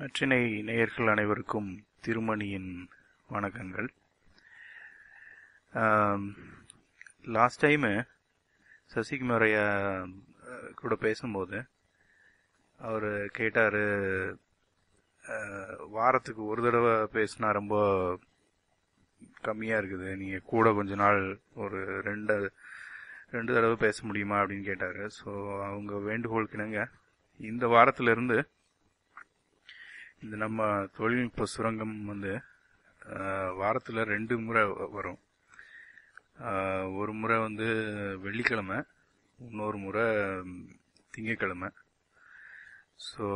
நற்றினை நேயர்கள் அனைவருக்கும் திருமணியின் வணக்கங்கள் லாஸ்ட் டைமு சசிகுமாரையா கூட பேசும்போது அவர் கேட்டார் வாரத்துக்கு ஒரு தடவை பேசினா ரொம்ப கம்மியாக இருக்குது நீங்கள் கூட கொஞ்ச நாள் ஒரு ரெண்டு ரெண்டு தடவை பேச முடியுமா அப்படின்னு கேட்டார் ஸோ அவங்க வேண்டுகோளுக்கு என்னங்க இந்த வாரத்திலிருந்து இந்த நம்ம தொழில்நுட்ப சுரங்கம் வந்து வாரத்தில் ரெண்டு முறை வரும் ஒரு முறை வந்து வெள்ளிக்கிழமை இன்னொரு முறை திங்கக்கிழமை ஸோ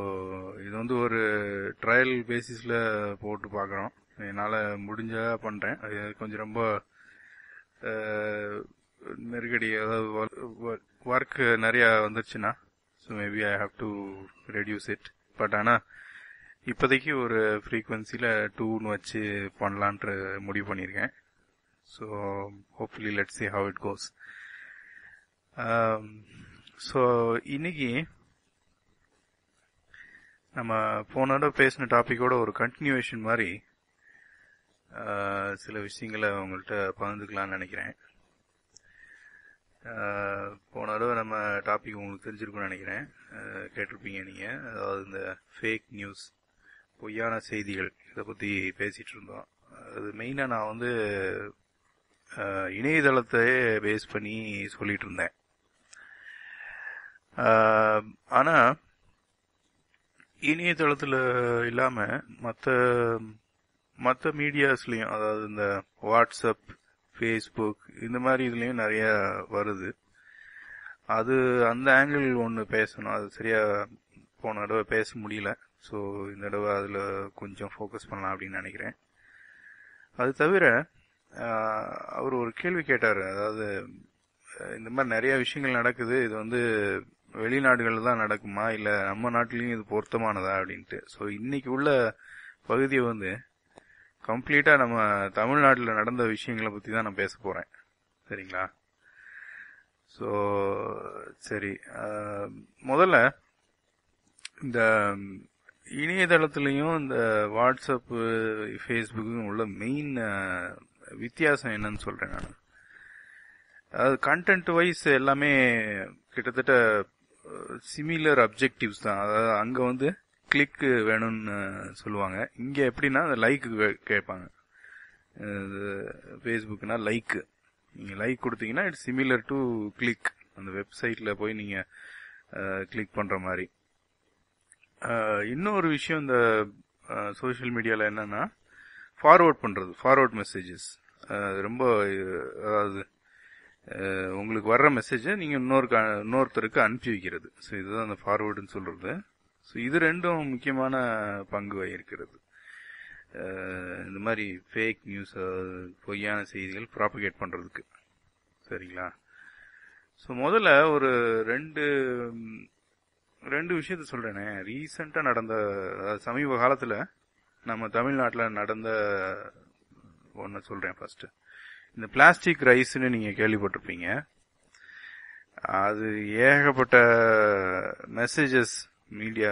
இது வந்து ஒரு ட்ரையல் பேசிஸில் போட்டு பார்க்குறோம் என்னால் முடிஞ்சதாக பண்ணுறேன் அது கொஞ்சம் ரொம்ப நெருக்கடி அதாவது ஒர்க் நிறையா வந்துருச்சுன்னா so maybe I have to reduce it but ஆனால் இப்போதைக்கு ஒரு ஃப்ரீக்வன்சியில் டூன்னு வச்சு பண்ணலான்ட்டு முடிவு பண்ணியிருக்கேன் so hopefully let see how it goes so இன்னைக்கு நம்ம போனோட பேசின டாப்பிக்கோட ஒரு கண்டினியூவேஷன் மாதிரி uh, சில விஷயங்களை உங்கள்கிட்ட பகிர்ந்துக்கலாம்னு நினைக்கிறேன் uh, போன தடவை நம்ம டாபிக் உங்களுக்கு தெரிஞ்சிருக்கும்னு நினைக்கிறேன் uh, கேட்டிருப்பீங்க நீங்கள் அதாவது இந்த ஃபேக் நியூஸ் பொய்யான செய்திகள் இதை பற்றி பேசிகிட்டு இருந்தோம் அது மெயினாக நான் வந்து இணையதளத்தையே பேஸ் பண்ணி சொல்லிட்டு இருந்தேன் ஆனால் இணையதளத்தில் இல்லாமல் மற்ற மற்ற மீடியாஸ்லேயும் அதாவது இந்த வாட்ஸ்அப் ஃபேஸ்புக் இந்த மாதிரி இதுலேயும் நிறையா வருது அது அந்த ஆங்கிள் ஒன்று பேசணும் அது சரியாக போன தடவை பேச முடியல ஸோ இந்த தடவை அதில் கொஞ்சம் ஃபோக்கஸ் பண்ணலாம் அப்படின்னு நினைக்கிறேன் அது தவிர அவர் ஒரு கேள்வி கேட்டார் அதாவது இந்த மாதிரி நிறைய விஷயங்கள் நடக்குது இது வந்து வெளிநாடுகளில் தான் நடக்குமா இல்லை நம்ம நாட்டிலையும் இது பொருத்தமானதா அப்படின்ட்டு ஸோ இன்னைக்கு உள்ள பகுதியை வந்து கம்ப்ளீட்டாக நம்ம தமிழ்நாட்டில் நடந்த விஷயங்களை பற்றி தான் நான் பேச போகிறேன் சரிங்களா ஸோ சரி முதல்ல இந்த இணையதளத்திலையும் இந்த வாட்ஸ்அப்பு ஃபேஸ்புக்கும் உள்ள மெயின் வித்தியாசம் என்னன்னு சொல்கிறேன் நான் அதாவது கண்டென்ட் வைஸ் எல்லாமே கிட்டத்தட்ட சிமிலர் அப்ஜெக்டிவ்ஸ் தான் அதாவது அங்கே வந்து கிளிக்கு வேணும்னு சொல்லுவாங்க இங்கே எப்படின்னா லைக்கு கேட்பாங்க ஃபேஸ்புக்னா லைக்கு நீங்கள் லைக் கொடுத்தீங்கன்னா இட்ஸ் சிமிலர் டு கிளிக் அந்த வெப்சைட்டில் போய் நீங்கள் கிளிக் பண்ணுற மாதிரி இன்னொரு விஷயம் இந்த சோசியல் மீடியாவில் என்னன்னா ஃபார்வர்ட் பண்ணுறது ஃபார்வர்ட் மெசேஜஸ் ரொம்ப அதாவது உங்களுக்கு வர்ற மெசேஜை நீங்கள் இன்னொரு இன்னொருத்தருக்கு அனுப்பி வைக்கிறது ஸோ இதுதான் அந்த ஃபார்வேர்டுன்னு சொல்கிறது ஸோ இது ரெண்டும் முக்கியமான பங்கு வகிக்கிறது இந்த மாதிரி ஃபேக் நியூஸ் பொய்யான செய்திகள் ப்ராபிகேட் பண்ணுறதுக்கு சரிங்களா ஸோ முதல்ல ஒரு ரெண்டு ரெண்டு விஷயத்த சொல்றேனே ரீசெண்டா நடந்த சமீப காலத்துல நம்ம தமிழ்நாட்டில் நடந்த ஒன்று சொல்கிறேன் ஃபர்ஸ்ட் இந்த பிளாஸ்டிக் ரைஸ்னு நீங்கள் கேள்விப்பட்டிருப்பீங்க அது ஏகப்பட்ட மெசேஜஸ் மீடியா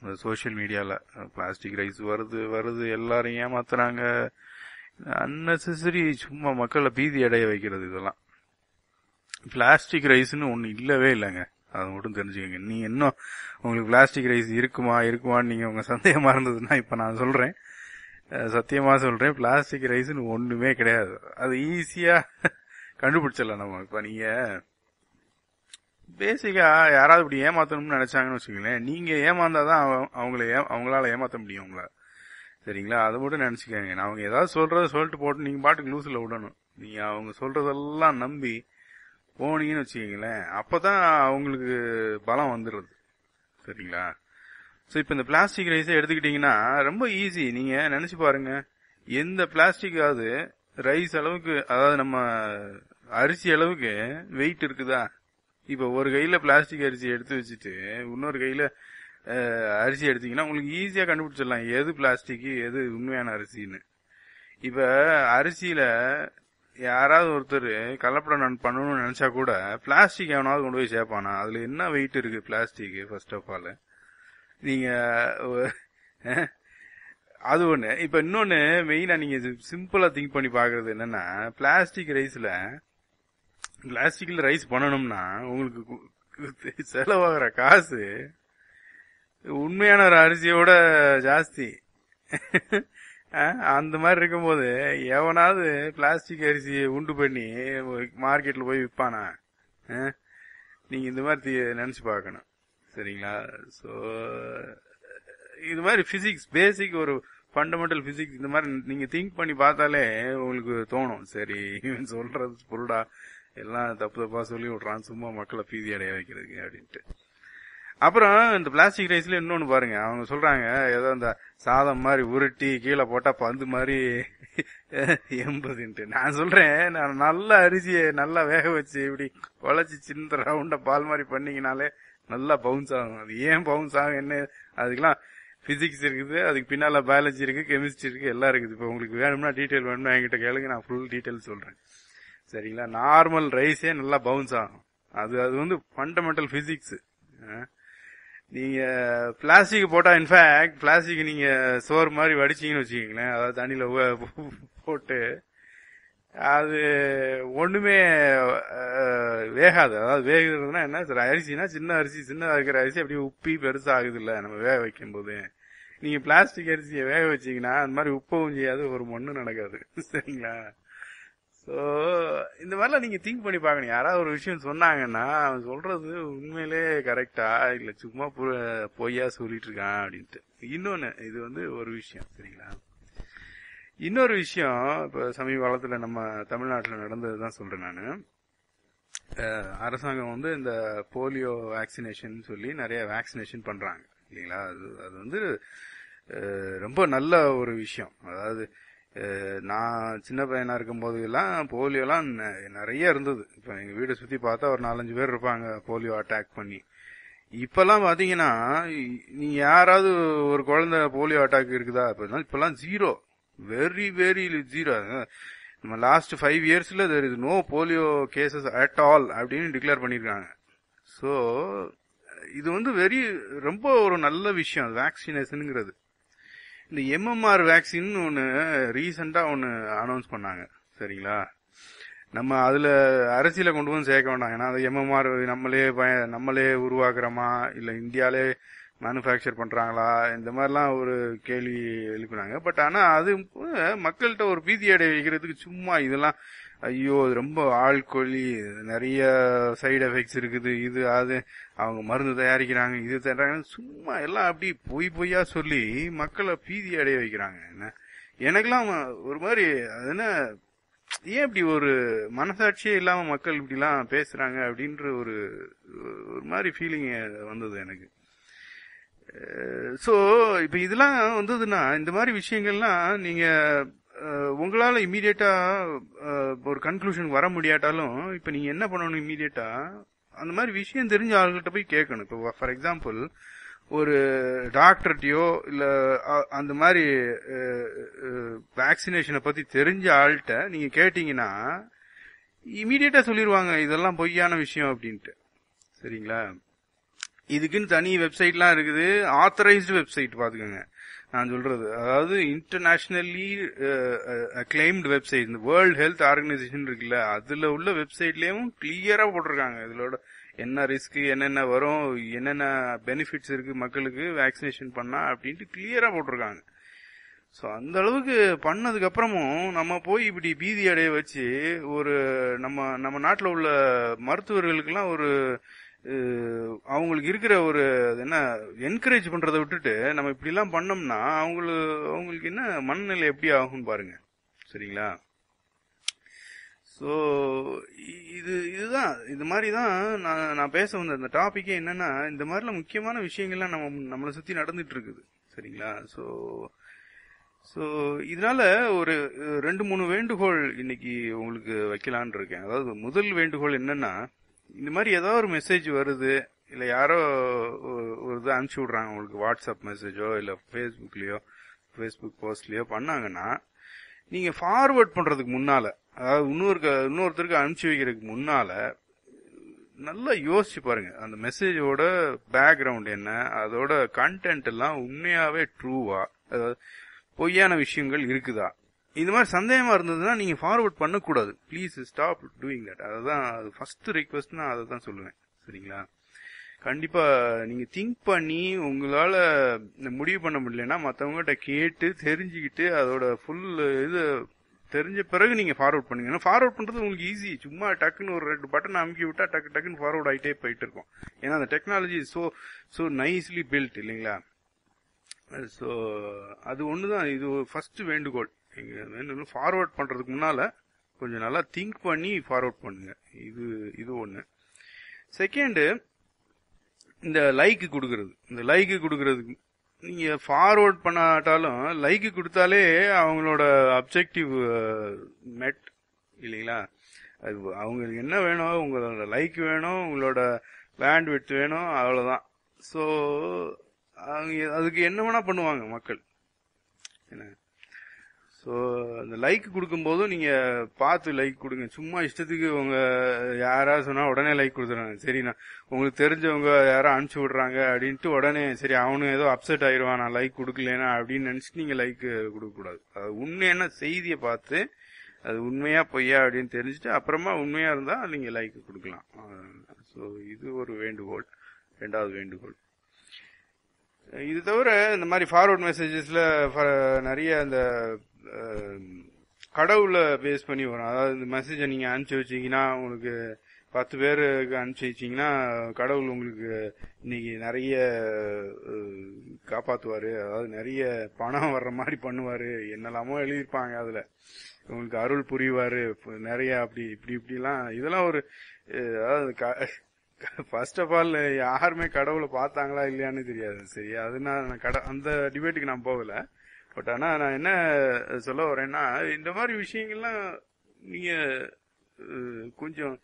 இந்த சோஷியல் மீடியாவில் பிளாஸ்டிக் ரைஸ் வருது வருது எல்லாரும் ஏமாத்துறாங்க அன்னெசரி சும்மா மக்களை பீதி அடைய வைக்கிறது இதெல்லாம் பிளாஸ்டிக் ரைஸ்னு ஒன்று இல்லவே இல்லைங்க அது மட்டும் தெரிஞ்சுக்கோங்க நீ இன்னும் உங்களுக்கு பிளாஸ்டிக் ரைஸ் இருக்குமா இருக்குமான்னு நீங்கள் உங்கள் சந்தேகமாக இருந்ததுன்னா இப்போ நான் சொல்கிறேன் சத்தியமாக சொல்கிறேன் பிளாஸ்டிக் ரைஸ்னு ஒன்றுமே கிடையாது அது ஈஸியாக கண்டுபிடிச்சிடலாம் நம்ம இப்போ நீங்கள் பேசிக்காக யாராவது இப்படி ஏமாற்றணும்னு நினச்சாங்கன்னு வச்சுக்கோங்களேன் நீங்கள் ஏமாந்தால் தான் அவங்கள ஏ அவங்களால ஏமாற்ற முடியும் உங்களை சரிங்களா அதை மட்டும் நினச்சிக்கோங்க நான் அவங்க ஏதாவது சொல்கிறத சொல்லிட்டு போட்டு நீங்கள் பாட்டுக்கு லூஸில் விடணும் நீங்கள் அவங்க சொல்கிறதெல்லாம் நம்பி போனீங்கன்னு வச்சுக்கீங்களேன் அப்பதான் அவங்களுக்கு பலம் வந்துடுது சரிங்களா ஸோ இப்போ இந்த பிளாஸ்டிக் ரைஸை எடுத்துக்கிட்டிங்கன்னா ரொம்ப ஈஸி நீங்கள் நினச்சி பாருங்க எந்த பிளாஸ்டிக்காவது ரைஸ் அளவுக்கு அதாவது நம்ம அரிசி அளவுக்கு வெயிட் இருக்குதா இப்போ ஒரு கையில் பிளாஸ்டிக் அரிசி எடுத்து வச்சுட்டு இன்னொரு கையில் அரிசி எடுத்தீங்கன்னா உங்களுக்கு ஈஸியாக கண்டுபிடிச்சிடலாம் எது பிளாஸ்டிக் எது உண்மையான அரிசின்னு இப்போ அரிசியில் யாராவது ஒருத்தர் கலப்படம் நான் பண்ணணும்னு நினைச்சா கூட பிளாஸ்டிக் எவனாவது கொண்டு போய் சேர்ப்பானா அதுல என்ன வெயிட் இருக்கு பிளாஸ்டிக் ஃபர்ஸ்ட் ஆஃப் ஆல் நீங்க அது ஒண்ணு இப்ப இன்னொன்னு மெயினா நீங்க சிம்பிளா திங்க் பண்ணி பாக்குறது என்னன்னா பிளாஸ்டிக் ரைஸ்ல பிளாஸ்டிக்ல ரைஸ் பண்ணணும்னா உங்களுக்கு செலவாகிற காசு உண்மையான ஒரு அரிசியோட ஜாஸ்தி அந்த மாதிரி இருக்கும்போது எவனாவது பிளாஸ்டிக் அரிசி உண்டு பண்ணி மார்க்கெட்டில் போய் விற்பானா நீங்க இந்த மாதிரி நினைச்சு பார்க்கணும் சரிங்களா ஸோ இது மாதிரி பிசிக்ஸ் பேசிக் ஒரு ஃபண்டமெண்டல் பிசிக்ஸ் இந்த மாதிரி நீங்க திங்க் பண்ணி பார்த்தாலே உங்களுக்கு தோணும் சரி இவன் சொல்றது பொருடா எல்லாம் தப்பு தப்பா சொல்லி விட்றான் சும்மா மக்களை பீதி அடைய வைக்கிறதுக்கு அப்படின்ட்டு அப்புறம் இந்த பிளாஸ்டிக் ரைஸ்ல இன்னொன்னு பாருங்க அவங்க சொல்றாங்க ஏதோ இந்த சாதம் மாதிரி உருட்டி கீழே போட்டா பந்து மாதிரி எண்பதுன்ட்டு நான் சொல்றேன் நான் நல்ல அரிசியை நல்லா வேக வச்சு இப்படி உழைச்சி சின்ன ரவுண்ட பால் மாதிரி பண்ணீங்கனாலே நல்லா பவுன்ஸ் ஆகும் அது ஏன் பவுன்ஸ் ஆகும் என்ன அதுக்கெல்லாம் பிசிக்ஸ் இருக்குது அதுக்கு பின்னால பயாலஜி இருக்கு கெமிஸ்ட்ரி இருக்கு எல்லாம் இருக்குது இப்போ உங்களுக்கு வேணும்னா டீட்டெயில் வேணும்னா என்கிட்ட கேளுங்க நான் ஃபுல் டீட்டெயில் சொல்றேன் சரிங்களா நார்மல் ரைஸே நல்லா பவுன்ஸ் ஆகும் அது அது வந்து ஃபண்டமெண்டல் பிசிக்ஸ் நீங்க பிளாஸ்டிக் போட்டா இன்ஃபேக்ட் பிளாஸ்டிக் நீங்க சோறு மாதிரி வடிச்சிங்கன்னு வச்சுக்கீங்களேன் அதாவது தண்ணியில போட்டு அது ஒண்ணுமே வேகாது அதாவது வேகுறதுனா என்ன அரிசினா சின்ன அரிசி சின்னதாக இருக்கிற அரிசி அப்படியே உப்பி பெருசாக ஆகுது இல்லை நம்ம வேக வைக்கும் போது நீங்க பிளாஸ்டிக் அரிசியை வேக வச்சீங்கன்னா அந்த மாதிரி உப்பவும் செய்யாது ஒரு மண்ணும் நடக்காது சரிங்களா ஸோ இந்த மாதிரிலாம் நீங்கள் திங்க் பண்ணி பார்க்கணும் யாராவது ஒரு விஷயம் சொன்னாங்கன்னா அவன் சொல்கிறது உண்மையிலே கரெக்டா இல்லை சும்மா பொய்யா சொல்லிட்டு இருக்கான் அப்படின்ட்டு இன்னொன்று இது வந்து ஒரு விஷயம் சரிங்களா இன்னொரு விஷயம் இப்போ சமீப காலத்தில் நம்ம தமிழ்நாட்டில் நடந்ததுதான் தான் சொல்கிறேன் நான் அரசாங்கம் வந்து இந்த போலியோ வேக்சினேஷன் சொல்லி நிறைய வேக்சினேஷன் பண்ணுறாங்க இல்லைங்களா அது அது வந்து ரொம்ப நல்ல ஒரு விஷயம் அதாவது நான் சின்ன பையனாக இருக்கும்போது எல்லாம் போலியோலாம் நிறைய இருந்தது இப்போ எங்கள் வீடை சுற்றி பார்த்தா ஒரு நாலஞ்சு பேர் இருப்பாங்க போலியோ அட்டாக் பண்ணி இப்போல்லாம் பார்த்தீங்கன்னா நீ யாராவது ஒரு குழந்த போலியோ அட்டாக் இருக்குதா அப்படினா இப்போல்லாம் ஜீரோ வெரி வெரி ஜீரோ நம்ம லாஸ்ட் ஃபைவ் இயர்ஸில் there no polio cases at all அப்படின்னு டிக்ளேர் பண்ணியிருக்காங்க ஸோ இது வந்து வெரி ரொம்ப ஒரு நல்ல விஷயம் வேக்சினேஷனுங்கிறது இந்த எம்எம்ஆர் வேக்சின் ஒன்று ரீசெண்டாக ஒன்று அனௌன்ஸ் பண்ணாங்க சரிங்களா நம்ம அதில் அரசியல கொண்டு வந்து சேர்க்க வேண்டாம் ஏன்னா அது எம்எம்ஆர் நம்மளே பய நம்மளே உருவாக்குறோமா இல்லை இந்தியாவிலே மேனுஃபேக்சர் பண்ணுறாங்களா இந்த மாதிரிலாம் ஒரு கேள்வி எழுப்பினாங்க பட் ஆனால் அது மக்கள்கிட்ட ஒரு பீதி அடை வைக்கிறதுக்கு சும்மா இதெல்லாம் ஐயோ ரொம்ப ஆள்கொல்லி நிறைய சைடு எஃபெக்ட்ஸ் இருக்குது இது அது அவங்க மருந்து தயாரிக்கிறாங்க இது தர்றாங்க சும்மா எல்லாம் அப்படி பொய் பொய்யா சொல்லி மக்களை பீதி அடைய வைக்கிறாங்க என்ன எனக்கெல்லாம் ஒரு மாதிரி அது என்ன ஏன் இப்படி ஒரு மனசாட்சியே இல்லாம மக்கள் இப்படிலாம் பேசுறாங்க அப்படின்ற ஒரு ஒரு மாதிரி ஃபீலிங் வந்தது எனக்கு ஸோ இப்போ இதெல்லாம் வந்ததுன்னா இந்த மாதிரி விஷயங்கள்லாம் நீங்கள் உங்களால் இமீடியட்டா ஒரு கன்க்ளூஷன் வர முடியாட்டாலும் இப்போ நீங்கள் என்ன பண்ணணும் இமீடியட்டா அந்த மாதிரி விஷயம் தெரிஞ்ச ஆளுகிட்ட போய் கேட்கணும் இப்போ ஃபார் எக்ஸாம்பிள் ஒரு டாக்டர்கிட்டயோ இல்லை அந்த மாதிரி வேக்சினேஷனை பற்றி தெரிஞ்ச ஆள்கிட்ட நீங்கள் கேட்டிங்கன்னா இமீடியட்டா சொல்லிடுவாங்க இதெல்லாம் பொய்யான விஷயம் அப்படின்ட்டு சரிங்களா இதுக்குன்னு தனி வெப்சைட்லாம் இருக்குது ஆத்தரைஸ்டு வெப்சைட் பார்த்துக்கோங்க நான் சொல்றது அதாவது இன்டர்நேஷனலி அக்ளைம்டு வெப்சைட் இந்த வேர்ல்ட் ஹெல்த் ஆர்கனைசேஷன் இருக்குல்ல அதுல உள்ள வெப்சைட்லயும் கிளியரா போட்டிருக்காங்க இதோட என்ன ரிஸ்க் என்னென்ன வரும் என்னென்ன பெனிஃபிட்ஸ் இருக்கு மக்களுக்கு வேக்சினேஷன் பண்ணா அப்படின்ட்டு கிளியரா போட்டிருக்காங்க ஸோ அந்த அளவுக்கு பண்ணதுக்கு அப்புறமும் நம்ம போய் இப்படி பீதி அடைய வச்சு ஒரு நம்ம நம்ம நாட்டில் உள்ள மருத்துவர்களுக்கெல்லாம் ஒரு அவங்களுக்கு இருக்கிற ஒரு என்ன என்கரேஜ் பண்றதை விட்டுட்டு நம்ம இப்படி எல்லாம் பண்ணோம்னா அவங்களுக்கு அவங்களுக்கு என்ன மனநிலை எப்படி ஆகும்னு பாருங்க சரிங்களா ஸோ இது இதுதான் இது மாதிரி தான் நான் நான் பேச வந்த அந்த டாபிக்கே என்னன்னா இந்த மாதிரிலாம் முக்கியமான விஷயங்கள்லாம் நம்ம நம்மளை சுற்றி நடந்துட்டு இருக்குது சரிங்களா ஸோ ஸோ இதனால ஒரு ரெண்டு மூணு வேண்டுகோள் இன்னைக்கு உங்களுக்கு வைக்கலான் இருக்கேன் அதாவது முதல் வேண்டுகோள் என்னன்னா இந்த மாதிரி ஏதோ ஒரு மெசேஜ் வருது இல்லை யாரோ ஒரு இது அனுப்பிச்சி விட்றாங்க உங்களுக்கு வாட்ஸ்அப் மெசேஜோ இல்லை பேஸ்புக்லயோ ஃபேஸ்புக் போஸ்ட்லயோ பண்ணாங்கன்னா நீங்கள் ஃபார்வர்ட் பண்ணுறதுக்கு முன்னால் அதாவது இன்னொரு இன்னொருத்தருக்கு அனுப்பிச்சி வைக்கிறதுக்கு முன்னால் நல்லா யோசிச்சு பாருங்க அந்த மெசேஜோட பேக்ரவுண்ட் என்ன அதோட கண்டென்ட் எல்லாம் உண்மையாவே ட்ரூவா பொய்யான விஷயங்கள் இருக்குதா இந்த மாதிரி சந்தேகமாக இருந்ததுன்னா நீங்கள் ஃபார்வர்ட் பண்ணக்கூடாது ப்ளீஸ் ஸ்டாப் டூயிங் தட் அதை தான் அது ஃபஸ்ட்டு ரிக்வஸ்ட் நான் அதை தான் சொல்லுவேன் சரிங்களா கண்டிப்பாக நீங்கள் திங்க் பண்ணி உங்களால் முடிவு பண்ண முடியலன்னா மற்றவங்ககிட்ட கேட்டு தெரிஞ்சுக்கிட்டு அதோட ஃபுல் இது தெரிஞ்ச பிறகு நீங்கள் ஃபார்வர்ட் பண்ணுங்க ஃபார்வர்ட் பண்ணுறது உங்களுக்கு ஈஸி சும்மா டக்குன்னு ஒரு ரெண்டு பட்டன் அமுக்கி விட்டா டக்கு டக்குன்னு ஃபார்வர்ட் ஆகிட்டே போயிட்டு இருக்கும் ஏன்னா அந்த technology so so nicely built இல்லைங்களா ஸோ அது ஒன்று தான் இது ஃபர்ஸ்ட் வேண்டுகோள் என்னென்னு ஃபார்வேர்ட் பண்ணுறதுக்கு முன்னால் கொஞ்சம் நல்லா திங்க் பண்ணி ஃபார்வேர்ட் பண்ணுங்கள் இது இது ஒன்று செகண்டு இந்த லைக்கு கொடுக்கறது இந்த லைக்கு கொடுக்கறதுக்கு நீங்கள் ஃபார்வேர்ட் பண்ணாட்டாலும் லைக்கு கொடுத்தாலே அவங்களோட அப்ஜெக்டிவ் மெட் இல்லைங்களா அது அவங்களுக்கு என்ன வேணும் உங்களோட லைக் வேணும் உங்களோட பேண்ட் விட் வேணும் அவ்வளோதான் ஸோ அவங்க அதுக்கு என்ன வேணால் பண்ணுவாங்க மக்கள் என்ன ஸோ அந்த லைக் கொடுக்கும்போதும் நீங்கள் பார்த்து லைக் கொடுங்க சும்மா இஷ்டத்துக்கு உங்கள் யாராவது சொன்னால் உடனே லைக் கொடுத்துருவாங்க சரிண்ணா உங்களுக்கு தெரிஞ்சவங்க யாரும் அனுப்பிச்சி விட்றாங்க அப்படின்ட்டு உடனே சரி அவனும் ஏதோ அப்செட் ஆயிடுவான் நான் லைக் கொடுக்கலனா அப்படின்னு நினச்சிட்டு நீங்கள் லைக் கொடுக்கக்கூடாது அது உண்மையான செய்தியை பார்த்து அது உண்மையாக பொய்யா அப்படின்னு தெரிஞ்சுட்டு அப்புறமா உண்மையாக இருந்தால் நீங்கள் லைக் கொடுக்கலாம் ஸோ இது ஒரு வேண்டுகோள் ரெண்டாவது வேண்டுகோள் இது தவிர இந்த மாதிரி ஃபார்வர்ட் மெசேஜஸில் நிறைய அந்த கடவுளை பேஸ் பண்ணி வரும் அதாவது இந்த மெசேஜை நீங்கள் அனுப்பிச்சி வச்சிங்கன்னா உங்களுக்கு பத்து பேருக்கு அனுப்பிச்சி வச்சிங்கன்னா கடவுள் உங்களுக்கு இன்னைக்கு நிறைய காப்பாற்றுவார் அதாவது நிறைய பணம் வர்ற மாதிரி பண்ணுவார் என்னெல்லாமோ எழுதியிருப்பாங்க அதில் உங்களுக்கு அருள் புரிவார் நிறைய அப்படி இப்படி இப்படிலாம் இதெல்லாம் ஒரு அதாவது ஃபர்ஸ்ட் ஆஃப் ஆல் யாருமே கடவுளை பார்த்தாங்களா இல்லையான்னு தெரியாது சரி அதனால கட அந்த டிபேட்டுக்கு நான் போகலை பட் ஆனால் நான் என்ன சொல்ல வரேன்னா இந்த மாதிரி விஷயங்கள்லாம் நீங்கள் கொஞ்சம்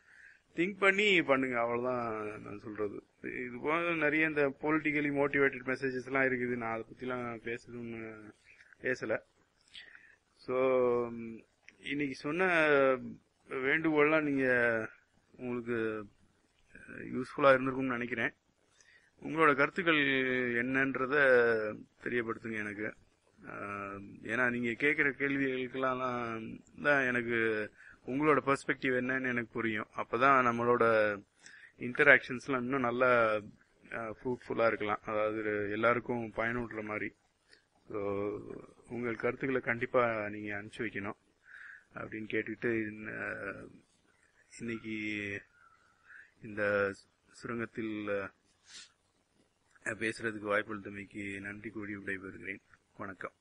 திங்க் பண்ணி பண்ணுங்க அவ்வளோதான் நான் சொல்கிறது இது போக நிறைய இந்த பொலிட்டிக்கலி மோட்டிவேட்டட் மெசேஜஸ்லாம் இருக்குது நான் அதை பற்றிலாம் பேசணும்னு பேசலை ஸோ இன்னைக்கு சொன்ன வேண்டுகோள்லாம் நீங்கள் உங்களுக்கு யூஸ்ஃபுல்லாக இருந்திருக்கும்னு நினைக்கிறேன் உங்களோட கருத்துக்கள் என்னன்றத தெரியப்படுத்துங்க எனக்கு ஏன்னா நீங்கள் கேட்குற கேள்விகளுக்கெல்லாம் தான் எனக்கு உங்களோட பெர்ஸ்பெக்டிவ் என்னன்னு எனக்கு புரியும் அப்போ தான் நம்மளோட இன்டராக்ஷன்ஸ்லாம் இன்னும் நல்லா ஃப்ரூட்ஃபுல்லாக இருக்கலாம் அதாவது எல்லாருக்கும் பயனூட்டுற மாதிரி ஸோ உங்கள் கருத்துக்களை கண்டிப்பாக நீங்கள் அனுப்பிச்சி வைக்கணும் அப்படின்னு கேட்டுக்கிட்டு இன்னைக்கு இந்த சுரங்கத்தில் பேசுறதுக்கு வாய்ப்பு அளித்தமைக்கு நன்றி கூடி விடைபெறுகிறேன் வணக்கம்